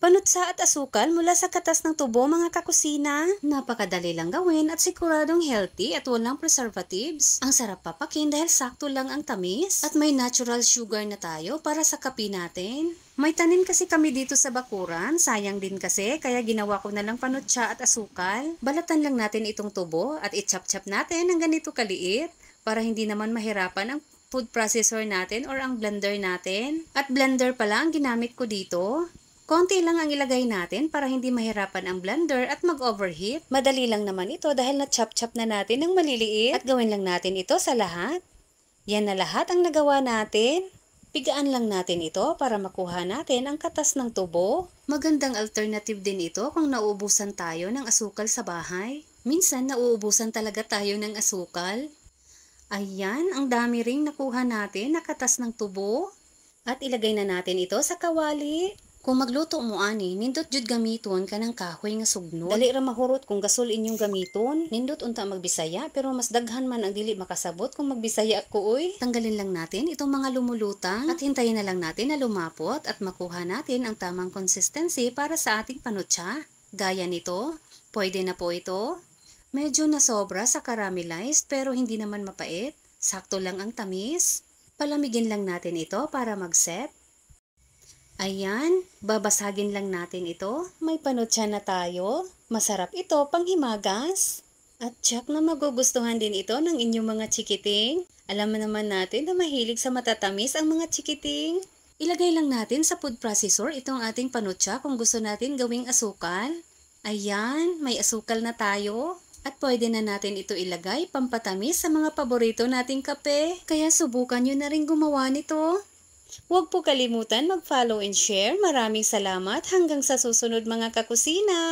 Panutsa at asukal mula sa katas ng tubo mga kakusina. Napakadali lang gawin at siguradong healthy at walang preservatives. Ang sarap papakin dahil sakto lang ang tamis at may natural sugar na tayo para sa kape natin. May tanim kasi kami dito sa bakuran, sayang din kasi, kaya ginawa ko na lang panutsa at asukal. Balatan lang natin itong tubo at itchap-chap natin ng ganito kaliit para hindi naman mahirapan ang food processor natin or ang blender natin. At blender pala ang ginamit ko dito. Konti lang ang ilagay natin para hindi mahirapan ang blender at mag-overheat. Madali lang naman ito dahil na-chop-chop na natin ng maliliit at gawin lang natin ito sa lahat. Yan na lahat ang nagawa natin. Pigaan lang natin ito para makuha natin ang katas ng tubo. Magandang alternative din ito kung nauubusan tayo ng asukal sa bahay. Minsan nauubusan talaga tayo ng asukal. Ayan, ang dami ring nakuha natin na katas ng tubo. At ilagay na natin ito sa kawali. Kung magluto mo ani, nindot jud gamiton kanang kahoy nga sugno. Dali ra mahurot kung gasol inyong gamiton. Nindot unta magbisaya pero mas daghan man ang dili makasabot kung magbisaya ko oy. Tanggalin lang natin itong mga lumulutang at hintayin na lang natin na lumapot at makuha natin ang tamang consistency para sa ating panutsa. Gaya nito, pwede na po ito. Medyo na sobra sa caramelized pero hindi naman mapait. Sakto lang ang tamis. Palamigin lang natin ito para mag-set. Ayan, babasagin lang natin ito. May panutsa na tayo. Masarap ito panghimagas. At tsak na magugustuhan din ito ng inyong mga chikiting. Alam naman natin na mahilig sa matatamis ang mga chikiting. Ilagay lang natin sa food processor itong ating panutsa kung gusto natin gawing asukal. Ayan, may asukal na tayo. At pwede na natin ito ilagay pampatamis sa mga paborito nating kape. Kaya subukan nyo na rin gumawa nito. Huwag po kalimutan mag-follow and share. Maraming salamat hanggang sa susunod mga kakusina!